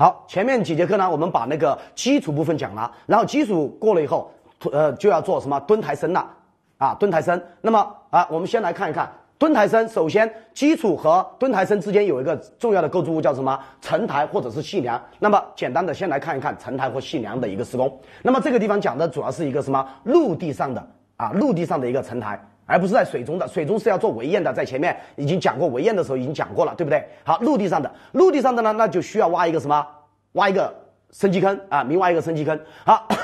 好，前面几节课呢，我们把那个基础部分讲了，然后基础过了以后，呃，就要做什么蹲台身了啊，蹲台身，那么啊，我们先来看一看蹲台身，首先，基础和蹲台身之间有一个重要的构筑物叫什么承台或者是细梁。那么，简单的先来看一看承台或细梁的一个施工。那么，这个地方讲的主要是一个什么陆地上的啊，陆地上的一个承台。而不是在水中的，水中是要做围堰的，在前面已经讲过围堰的时候已经讲过了，对不对？好，陆地上的，陆地上的呢，那就需要挖一个什么？挖一个深基坑啊，明挖一个深基坑。好，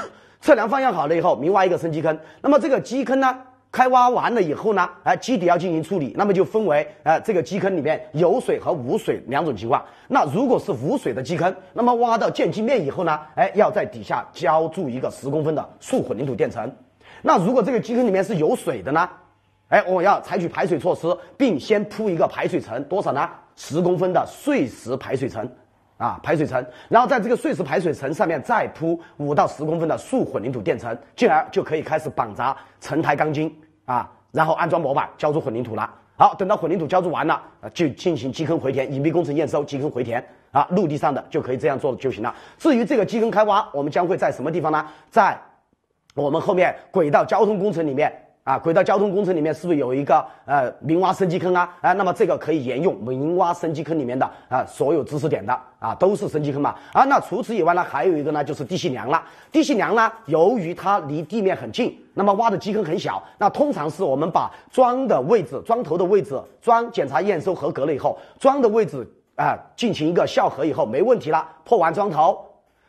测量方向好了以后，明挖一个深基坑。那么这个基坑呢，开挖完了以后呢，哎，基底要进行处理。那么就分为哎这个基坑里面有水和无水两种情况。那如果是无水的基坑，那么挖到建基面以后呢，哎，要在底下浇筑一个十公分的塑混凝土垫层。那如果这个基坑里面是有水的呢？哎，我要采取排水措施，并先铺一个排水层，多少呢？十公分的碎石排水层，啊，排水层。然后在这个碎石排水层上面再铺五到十公分的素混凝土垫层，进而就可以开始绑扎承台钢筋，啊，然后安装模板，浇筑混凝土了。好，等到混凝土浇筑完了，就进行基坑回填、隐蔽工程验收、基坑回填。啊，陆地上的就可以这样做就行了。至于这个基坑开挖，我们将会在什么地方呢？在我们后面轨道交通工程里面。啊，轨道交通工程里面是不是有一个呃明挖深基坑啊？啊，那么这个可以沿用明挖深基坑里面的啊所有知识点的啊，都是深基坑嘛。啊，那除此以外呢，还有一个呢就是地系梁了。地系梁呢，由于它离地面很近，那么挖的基坑很小。那通常是我们把桩的位置、桩头的位置、桩检查验收合格了以后，桩的位置啊进行一个校核以后，没问题了，破完桩头。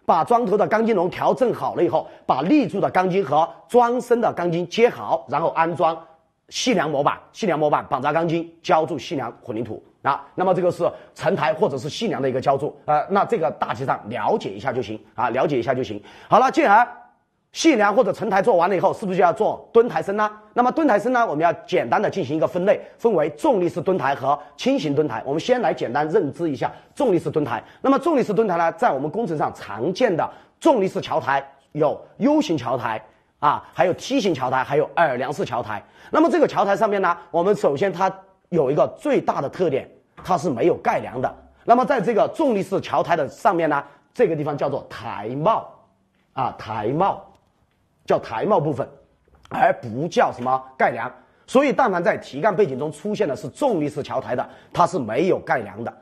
把桩头的钢筋笼调整好了以后，把立柱的钢筋和桩身的钢筋接好，然后安装细梁模板，细梁模板绑扎钢筋，浇筑细梁混凝土啊。那么这个是承台或者是细梁的一个浇筑，呃，那这个大体上了解一下就行啊，了解一下就行。好了，接下来。细梁或者承台做完了以后，是不是就要做墩台身呢？那么墩台身呢，我们要简单的进行一个分类，分为重力式墩台和轻型墩台。我们先来简单认知一下重力式墩台。那么重力式墩台呢，在我们工程上常见的重力式桥台有 U 型桥台啊，还有 T 型桥台，还有耳梁式桥台。那么这个桥台上面呢，我们首先它有一个最大的特点，它是没有盖梁的。那么在这个重力式桥台的上面呢，这个地方叫做台帽啊，台帽。叫台帽部分，而不叫什么盖梁。所以，但凡在题干背景中出现的是重力式桥台的，它是没有盖梁的，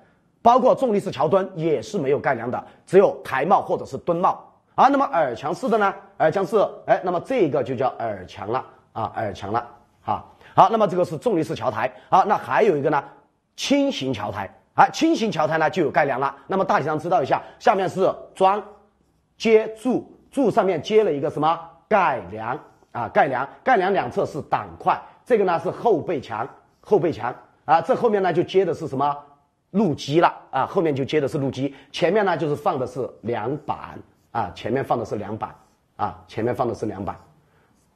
包括重力式桥墩也是没有盖梁的，只有台帽或者是墩帽。啊，那么耳墙式的呢？耳墙式，哎，那么这个就叫耳墙了啊，耳墙了。哈，好，那么这个是重力式桥台。好，那还有一个呢，轻型桥台。啊，轻型桥台呢就有盖梁了。那么大体上知道一下，下面是桩，接柱，柱上面接了一个什么？盖梁啊，盖梁，盖梁两侧是挡块，这个呢是后背墙，后背墙啊，这后面呢就接的是什么路基了啊，后面就接的是路基，前面呢就是放的是梁板啊，前面放的是梁板啊，前面放的是梁板，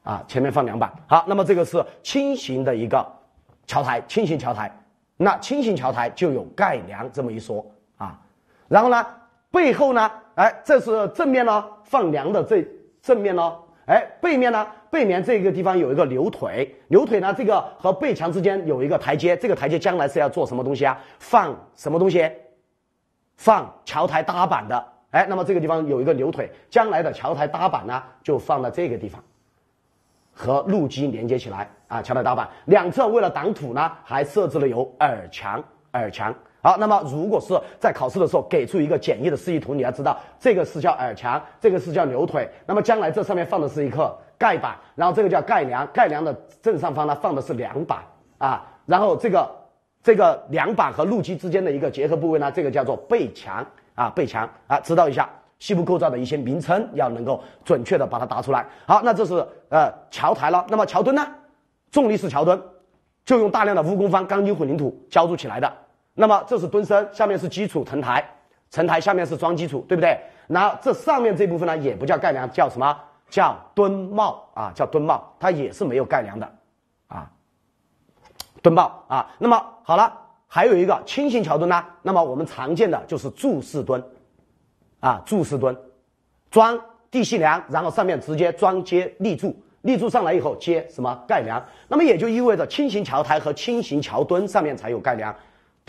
啊，前面放梁板。好，那么这个是轻型的一个桥台，轻型桥台，那轻型桥台就有盖梁这么一说啊，然后呢背后呢，哎，这是正面呢放梁的这正面呢，哎，背面呢？背面这个地方有一个牛腿，牛腿呢，这个和背墙之间有一个台阶，这个台阶将来是要做什么东西啊？放什么东西？放桥台搭板的。哎，那么这个地方有一个牛腿，将来的桥台搭板呢，就放在这个地方，和路基连接起来啊。桥台搭板两侧为了挡土呢，还设置了有耳墙，耳墙。好，那么如果是在考试的时候给出一个简易的示意图，你要知道这个是叫耳墙，这个是叫牛腿。那么将来这上面放的是一个盖板，然后这个叫盖梁，盖梁的正上方呢放的是梁板啊。然后这个这个梁板和路基之间的一个结合部位呢，这个叫做背墙啊，背墙啊，知道一下西部构造的一些名称，要能够准确的把它答出来。好，那这是呃桥台了，那么桥墩呢？重力式桥墩就用大量的屋工方钢筋混凝土浇筑起来的。那么这是墩身，下面是基础承台，承台下面是桩基础，对不对？那这上面这部分呢，也不叫盖梁，叫什么？叫墩帽啊，叫墩帽，它也是没有盖梁的啊。墩帽啊。那么好了，还有一个轻型桥墩呢。那么我们常见的就是柱式墩，啊，柱式墩，装地系梁，然后上面直接装接立柱，立柱上来以后接什么盖梁？那么也就意味着轻型桥台和轻型桥墩上面才有盖梁。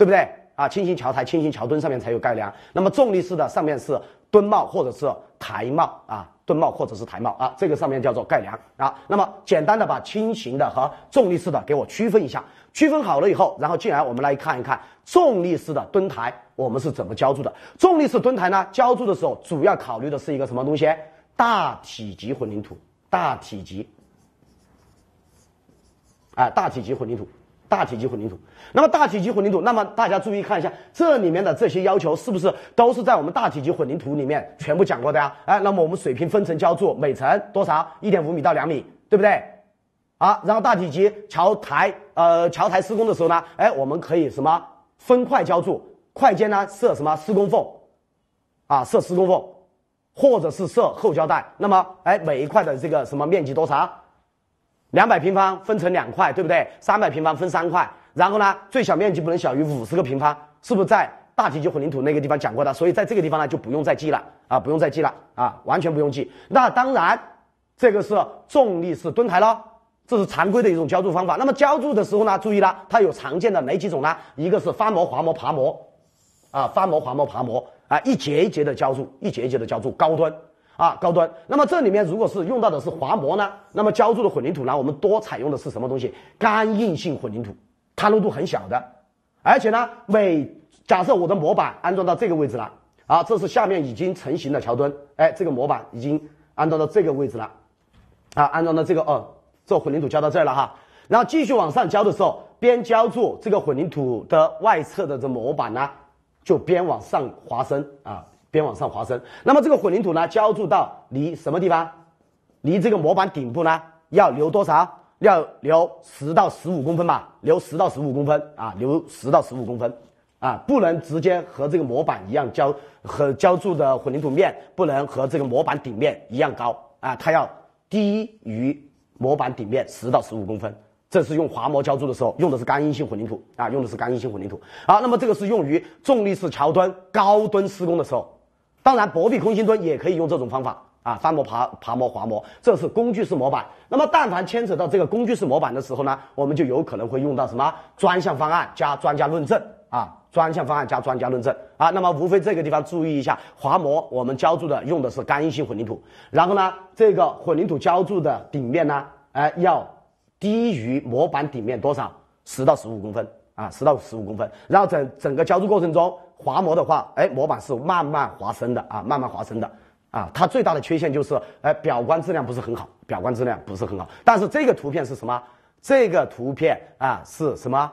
对不对啊？轻型桥台、轻型桥墩上面才有盖梁。那么重力式的上面是墩帽或者是台帽啊，墩帽或者是台帽啊，这个上面叫做盖梁啊。那么简单的把轻型的和重力式的给我区分一下，区分好了以后，然后进来我们来看一看重力式的墩台我们是怎么浇筑的。重力式墩台呢，浇筑的时候主要考虑的是一个什么东西？大体积混凝土，大体积，啊，大体积混凝土。大体积混凝土，那么大体积混凝土，那么大家注意看一下，这里面的这些要求是不是都是在我们大体积混凝土里面全部讲过的啊？哎，那么我们水平分层浇筑，每层多少？一点五米到两米，对不对？啊，然后大体积桥台，呃，桥台施工的时候呢，哎，我们可以什么分块浇筑，块间呢设什么施工缝？啊，设施工缝，或者是设后浇带。那么，哎，每一块的这个什么面积多少？两百平方分成两块，对不对？三百平方分三块，然后呢，最小面积不能小于五十个平方，是不是在大体积混凝土那个地方讲过的？所以在这个地方呢，就不用再记了啊，不用再记了啊，完全不用记。那当然，这个是重力式墩台咯，这是常规的一种浇筑方法。那么浇筑的时候呢，注意了，它有常见的哪几种呢？一个是翻模、滑模、爬模，啊，翻模、滑模、爬模啊，一节一节的浇筑，一节一节的浇筑，高端啊，高端。那么这里面如果是用到的是滑膜呢，那么浇筑的混凝土呢，我们多采用的是什么东西？干硬性混凝土，坍漏度很小的。而且呢，每假设我的模板安装到这个位置了，啊，这是下面已经成型的桥墩，哎，这个模板已经安装到这个位置了，啊，安装到这个，哦，这混凝土浇到这儿了哈，然后继续往上浇的时候，边浇筑这个混凝土的外侧的这模板呢，就边往上滑升啊。边往上滑升，那么这个混凝土呢浇筑到离什么地方？离这个模板顶部呢要留多少？要留十到十五公分吧，留十到十五公分啊，留十到十五公分啊，不能直接和这个模板一样浇和浇筑的混凝土面不能和这个模板顶面一样高啊，它要低于模板顶面十到十五公分。这是用滑膜浇筑的时候用的是干硬性混凝土啊，用的是干硬性混凝土。好，那么这个是用于重力式桥墩高墩施工的时候。当然，薄壁空心砖也可以用这种方法啊，翻模、爬爬模、滑模，这是工具式模板。那么，但凡牵扯到这个工具式模板的时候呢，我们就有可能会用到什么专项方案加专家论证啊，专项方案加专家论证啊。那么，无非这个地方注意一下，滑模我们浇筑的用的是干硬性混凝土，然后呢，这个混凝土浇筑的顶面呢，哎，要低于模板顶面多少？十到十五公分。啊，十到十五公分，然后整整个浇筑过程中滑模的话，哎，模板是慢慢滑升的啊，慢慢滑升的啊。它最大的缺陷就是，哎，表观质量不是很好，表观质量不是很好。但是这个图片是什么？这个图片啊是什么？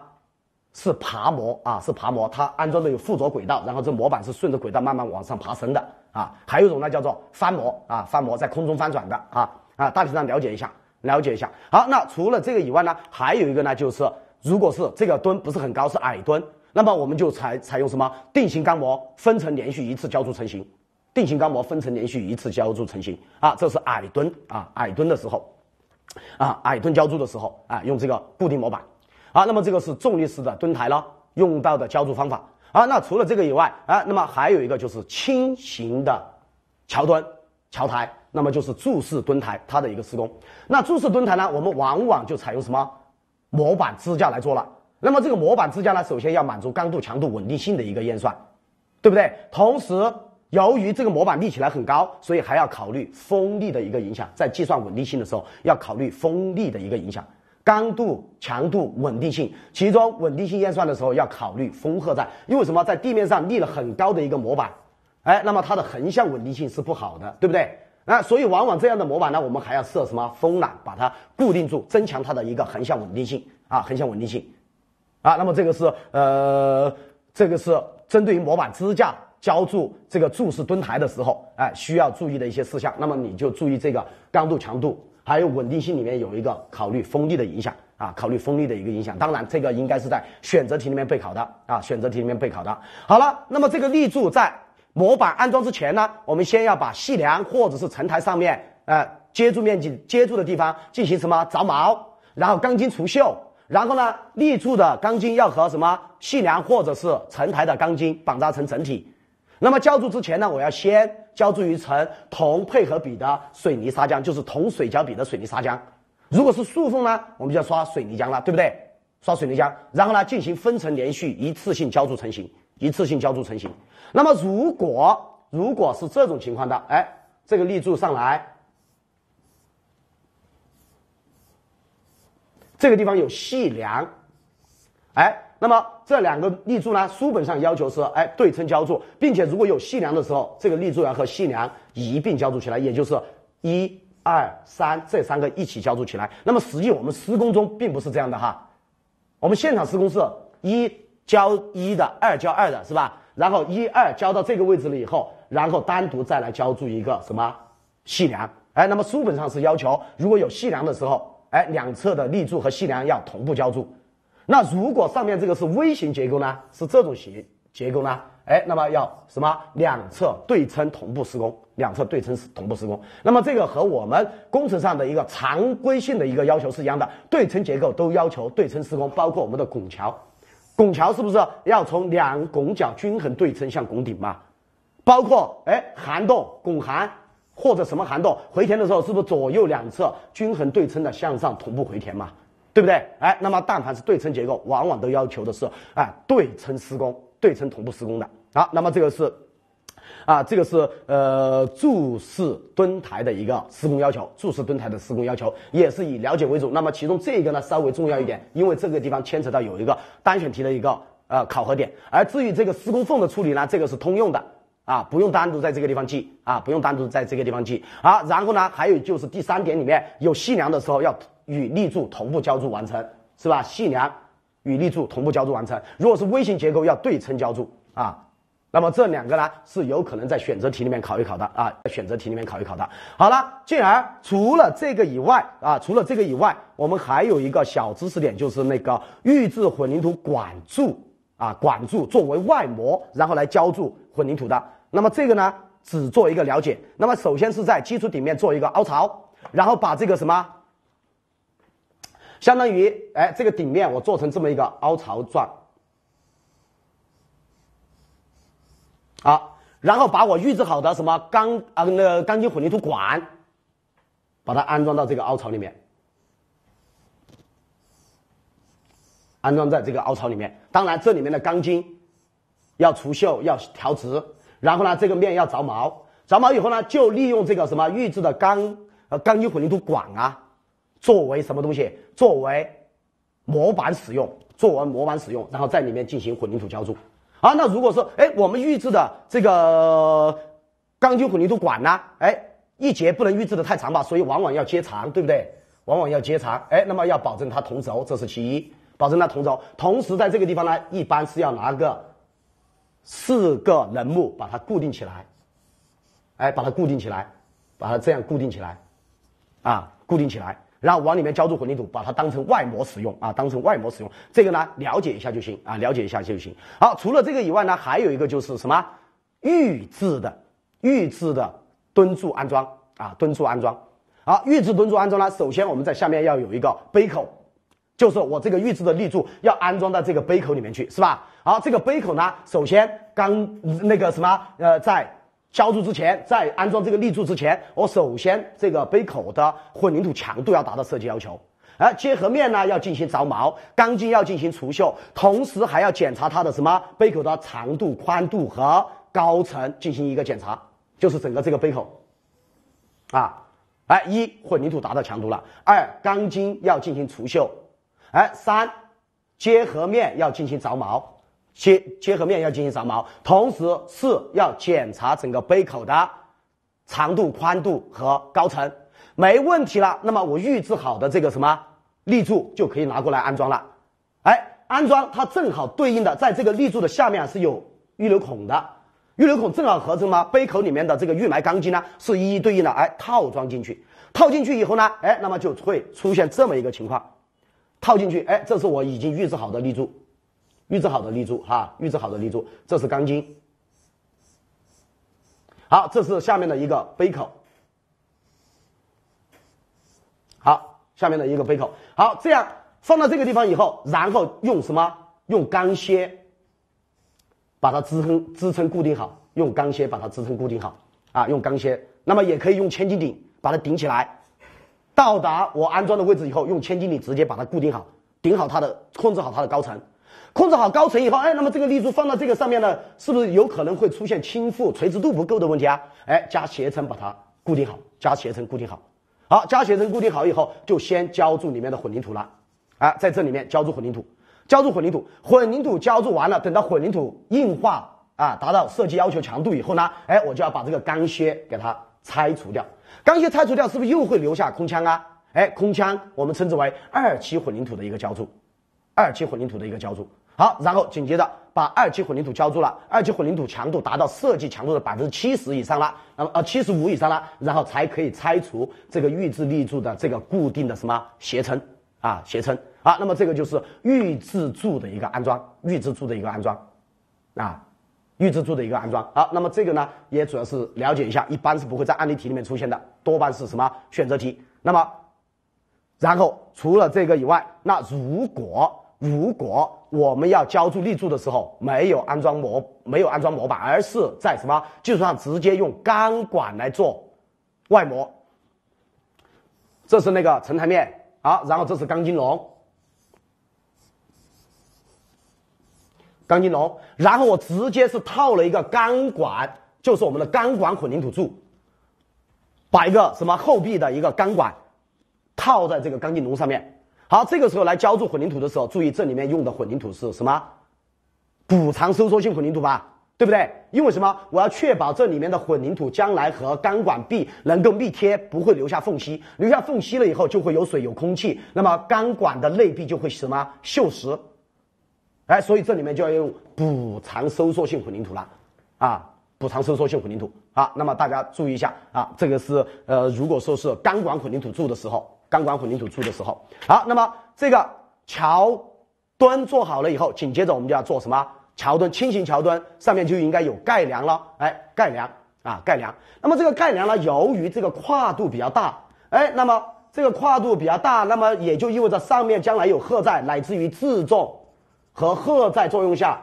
是爬模啊，是爬模。它安装的有附着轨道，然后这模板是顺着轨道慢慢往上爬升的啊。还有一种呢叫做翻模啊，翻模在空中翻转的啊啊，大体上了解一下，了解一下。好，那除了这个以外呢，还有一个呢就是。如果是这个墩不是很高是矮墩，那么我们就采采用什么定型钢模分层连续一次浇筑成型，定型钢模分层连续一次浇筑成型啊，这是矮墩啊，矮墩的时候，啊，矮墩浇筑的时候啊，用这个固定模板啊。那么这个是重力式的墩台了，用到的浇筑方法啊。那除了这个以外啊，那么还有一个就是轻型的桥墩、桥台，那么就是柱式墩台它的一个施工。那柱式墩台呢，我们往往就采用什么？模板支架来做了，那么这个模板支架呢，首先要满足刚度、强度、稳定性的一个验算，对不对？同时，由于这个模板立起来很高，所以还要考虑风力的一个影响，在计算稳定性的时候要考虑风力的一个影响。刚度、强度、稳定性，其中稳定性验算的时候要考虑风荷载，因为什么？在地面上立了很高的一个模板，哎，那么它的横向稳定性是不好的，对不对？那所以，往往这样的模板呢，我们还要设什么风缆，把它固定住，增强它的一个横向稳定性啊，横向稳定性啊。那么这个是呃，这个是针对于模板支架浇筑这个柱式墩台的时候，哎，需要注意的一些事项。那么你就注意这个刚度、强度，还有稳定性里面有一个考虑风力的影响啊，考虑风力的一个影响。当然，这个应该是在选择题里面备考的啊，选择题里面备考的。好了，那么这个立柱在。模板安装之前呢，我们先要把细梁或者是承台上面，呃，接触面积接触的地方进行什么凿毛，然后钢筋除锈，然后呢，立柱的钢筋要和什么细梁或者是承台的钢筋绑扎成整体。那么浇筑之前呢，我要先浇筑一层同配合比的水泥砂浆，就是同水胶比的水泥砂浆。如果是塑缝呢，我们就要刷水泥浆了，对不对？刷水泥浆，然后呢，进行分层连续一次性浇筑成型。一次性浇筑成型。那么，如果如果是这种情况的，哎，这个立柱上来，这个地方有细梁，哎，那么这两个立柱呢，书本上要求是哎对称浇筑，并且如果有细梁的时候，这个立柱要和细梁一并浇筑起来，也就是一、二、三这三个一起浇筑起来。那么，实际我们施工中并不是这样的哈，我们现场施工是一。交一的，二交二的是吧？然后一二交到这个位置了以后，然后单独再来浇筑一个什么细梁？哎，那么书本上是要求，如果有细梁的时候，哎，两侧的立柱和细梁要同步浇筑。那如果上面这个是 V 型结构呢？是这种形结构呢？哎，那么要什么两侧对称同步施工？两侧对称同步施工。那么这个和我们工程上的一个常规性的一个要求是一样的，对称结构都要求对称施工，包括我们的拱桥。拱桥是不是要从两拱角均衡对称向拱顶嘛？包括哎涵洞、拱涵或者什么涵洞回填的时候，是不是左右两侧均衡对称的向上同步回填嘛？对不对？哎，那么但凡是对称结构，往往都要求的是哎对称施工、对称同步施工的。好，那么这个是。啊，这个是呃柱式墩台的一个施工要求，柱式墩台的施工要求也是以了解为主。那么其中这一个呢稍微重要一点，因为这个地方牵扯到有一个单选题的一个呃考核点。而至于这个施工缝的处理呢，这个是通用的啊，不用单独在这个地方记啊，不用单独在这个地方记。好，然后呢还有就是第三点里面有细梁的时候要与立柱同步浇筑完成，是吧？细梁与立柱同步浇筑完成。如果是微型结构要对称浇筑啊。那么这两个呢，是有可能在选择题里面考一考的啊，在选择题里面考一考的。好了，进而除了这个以外啊，除了这个以外，我们还有一个小知识点，就是那个预制混凝土管柱啊，管柱作为外模，然后来浇筑混凝土的。那么这个呢，只做一个了解。那么首先是在基础顶面做一个凹槽，然后把这个什么，相当于哎，这个顶面我做成这么一个凹槽状。啊，然后把我预制好的什么钢啊那个钢筋混凝土管，把它安装到这个凹槽里面，安装在这个凹槽里面。当然，这里面的钢筋要除锈，要调直。然后呢，这个面要着毛，着毛以后呢，就利用这个什么预制的钢呃钢筋混凝土管啊，作为什么东西？作为模板使用，作为模板使用，然后在里面进行混凝土浇筑。啊，那如果说，哎，我们预制的这个钢筋混凝土管呢，哎，一节不能预制的太长吧，所以往往要接长，对不对？往往要接长，哎，那么要保证它同轴，这是其一，保证它同轴。同时，在这个地方呢，一般是要拿个四个棱木把它固定起来，哎，把它固定起来，把它这样固定起来，啊，固定起来。然后往里面浇筑混凝土，把它当成外膜使用啊，当成外膜使用。这个呢，了解一下就行啊，了解一下就行。好，除了这个以外呢，还有一个就是什么？预制的预制的墩柱安装啊，墩柱安装。好，预制墩柱安装呢，首先我们在下面要有一个杯口，就是我这个预制的立柱要安装到这个杯口里面去，是吧？好，这个杯口呢，首先刚那个什么呃在。浇筑之前，在安装这个立柱之前，我首先这个杯口的混凝土强度要达到设计要求，而结合面呢要进行着毛，钢筋要进行除锈，同时还要检查它的什么杯口的长度、宽度和高层进行一个检查，就是整个这个杯口，啊，哎，一混凝土达到强度了，二钢筋要进行除锈，哎，三结合面要进行着毛。切切合面要进行扫毛，同时是要检查整个杯口的长度、宽度和高层，没问题了，那么我预制好的这个什么立柱就可以拿过来安装了。哎，安装它正好对应的，在这个立柱的下面是有预留孔的，预留孔正好合正吗？杯口里面的这个预埋钢筋呢是一一对应的，哎，套装进去，套进去以后呢，哎，那么就会出现这么一个情况，套进去，哎，这是我已经预制好的立柱。预制好的立柱哈，预制好的立柱，这是钢筋。好，这是下面的一个杯口。好，下面的一个杯口。好，这样放到这个地方以后，然后用什么？用钢楔把它支撑、支撑固定好。用钢楔把它支撑固定好啊。用钢楔，那么也可以用千斤顶把它顶起来。到达我安装的位置以后，用千斤顶直接把它固定好，顶好它的，控制好它的高层。控制好高层以后，哎，那么这个立柱放到这个上面呢，是不是有可能会出现倾覆、垂直度不够的问题啊？哎，加斜层把它固定好，加斜层固定好，好，加斜层固定好以后，就先浇筑里面的混凝土了，啊，在这里面浇筑混凝土，浇筑混凝土，混凝土浇筑完了，等到混凝土硬化啊达到设计要求强度以后呢，哎，我就要把这个钢楔给它拆除掉，钢楔拆除掉是不是又会留下空腔啊？哎，空腔我们称之为二期混凝土的一个浇筑，二期混凝土的一个浇筑。好，然后紧接着把二级混凝土浇筑了，二级混凝土强度达到设计强度的百分之七十以上了，那么啊七十五以上了，然后才可以拆除这个预制立柱的这个固定的什么斜撑啊斜撑啊，那么这个就是预制柱的一个安装，预制柱的一个安装啊，预制柱的一个安装。好，那么这个呢也主要是了解一下，一般是不会在案例题里面出现的，多半是什么选择题。那么，然后除了这个以外，那如果。如果我们要浇筑立柱的时候没有安装模，没有安装模板，而是在什么基础上直接用钢管来做外模，这是那个承台面啊，然后这是钢筋笼，钢筋笼，然后我直接是套了一个钢管，就是我们的钢管混凝土柱，把一个什么厚壁的一个钢管套在这个钢筋笼上面。好，这个时候来浇筑混凝土的时候，注意这里面用的混凝土是什么？补偿收缩性混凝土吧，对不对？因为什么？我要确保这里面的混凝土将来和钢管壁能够密贴，不会留下缝隙。留下缝隙了以后，就会有水、有空气，那么钢管的内壁就会什么锈蚀？哎，所以这里面就要用补偿收缩性混凝土了，啊，补偿收缩性混凝土。啊，那么大家注意一下，啊，这个是呃，如果说是钢管混凝土筑的时候。钢管混凝土柱的时候，好，那么这个桥墩做好了以后，紧接着我们就要做什么？桥墩轻型桥墩上面就应该有盖梁了，哎，盖梁啊，盖梁。那么这个盖梁呢，由于这个跨度比较大，哎，那么这个跨度比较大，那么也就意味着上面将来有荷载，乃至于自重和荷载作用下，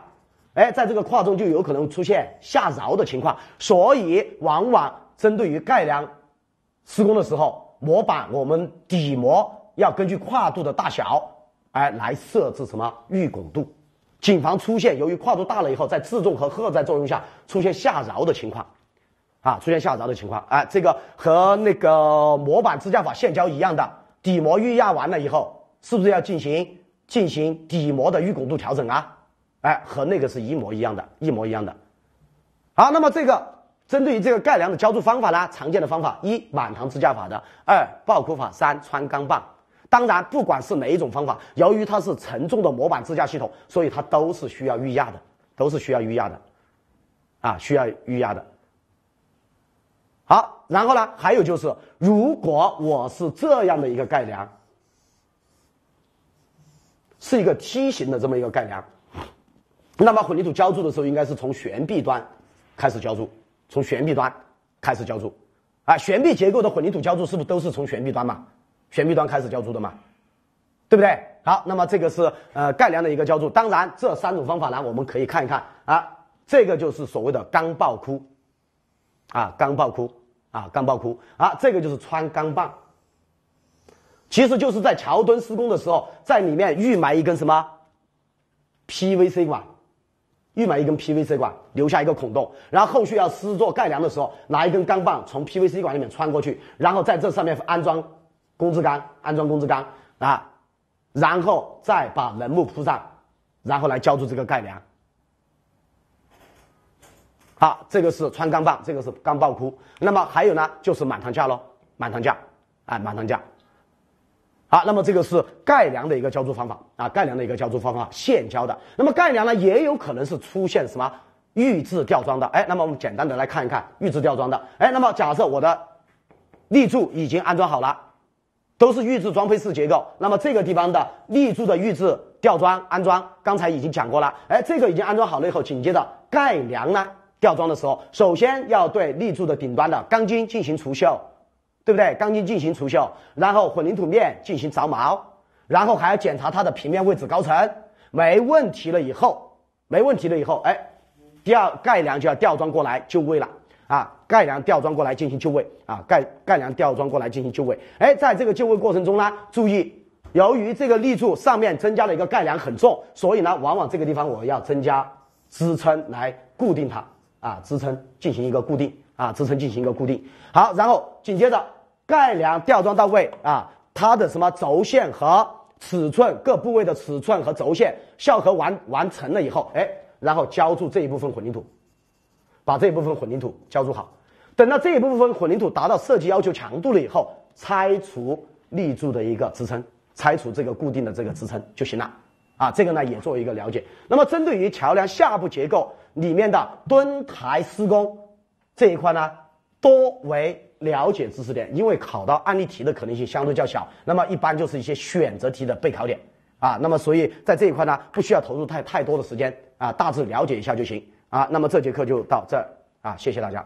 哎，在这个跨中就有可能出现下挠的情况，所以往往针对于盖梁施工的时候。模板我们底模要根据跨度的大小，哎，来设置什么预拱度，谨防出现由于跨度大了以后，在自重和荷载作用下出现下挠的情况，啊，出现下挠的情况，哎，这个和那个模板支架法现浇一样的底模预压完了以后，是不是要进行进行底模的预拱度调整啊？哎，和那个是一模一样的，一模一样的。好，那么这个。针对于这个盖梁的浇筑方法呢，常见的方法一满堂支架法的，二爆口法，三穿钢棒。当然，不管是哪一种方法，由于它是承重的模板支架系统，所以它都是需要预压的，都是需要预压的，啊，需要预压的。好，然后呢，还有就是，如果我是这样的一个盖梁，是一个梯形的这么一个盖梁，那么混凝土浇筑的时候，应该是从悬臂端开始浇筑。从悬臂端开始浇筑啊，悬臂结构的混凝土浇筑是不是都是从悬臂端嘛？悬臂端开始浇筑的嘛，对不对？好，那么这个是呃盖梁的一个浇筑。当然，这三种方法呢，我们可以看一看啊。这个就是所谓的钢爆箍啊，钢爆箍啊，钢爆箍啊，这个就是穿钢棒。其实就是在桥墩施工的时候，在里面预埋一根什么 PVC 管。预埋一根 PVC 管，留下一个孔洞，然后后续要施做盖梁的时候，拿一根钢棒从 PVC 管里面穿过去，然后在这上面安装工字钢，安装工字钢啊，然后再把人木铺上，然后来浇筑这个盖梁。好，这个是穿钢棒，这个是钢爆箍。那么还有呢，就是满堂架喽，满堂架，哎，满堂架。啊，那么这个是盖梁的一个浇筑方法啊，盖梁的一个浇筑方法，现浇的。那么盖梁呢，也有可能是出现什么预制吊装的。哎，那么我们简单的来看一看预制吊装的。哎，那么假设我的立柱已经安装好了，都是预制装配式结构。那么这个地方的立柱的预制吊装安装，刚才已经讲过了。哎，这个已经安装好了以后，紧接着盖梁呢吊装的时候，首先要对立柱的顶端的钢筋进行除锈。对不对？钢筋进行除锈，然后混凝土面进行着毛，然后还要检查它的平面位置、高层没问题了以后，没问题了以后，哎，第二盖梁就要吊装过来就位了啊！盖梁吊装过来进行就位啊！盖盖梁吊装过来进行就位。哎，在这个就位过程中呢，注意，由于这个立柱上面增加了一个盖梁很重，所以呢，往往这个地方我要增加支撑来固定它啊，支撑进行一个固定啊，支撑进行一个固定。好，然后紧接着。盖梁吊装到位啊，它的什么轴线和尺寸，各部位的尺寸和轴线校核完完成了以后，哎，然后浇筑这一部分混凝土，把这一部分混凝土浇筑好，等到这一部分混凝土达到设计要求强度了以后，拆除立柱的一个支撑，拆除这个固定的这个支撑就行了。啊，这个呢也做一个了解。那么针对于桥梁下部结构里面的墩台施工这一块呢，多为。了解知识点，因为考到案例题的可能性相对较小，那么一般就是一些选择题的备考点啊。那么所以在这一块呢，不需要投入太太多的时间啊，大致了解一下就行啊。那么这节课就到这啊，谢谢大家。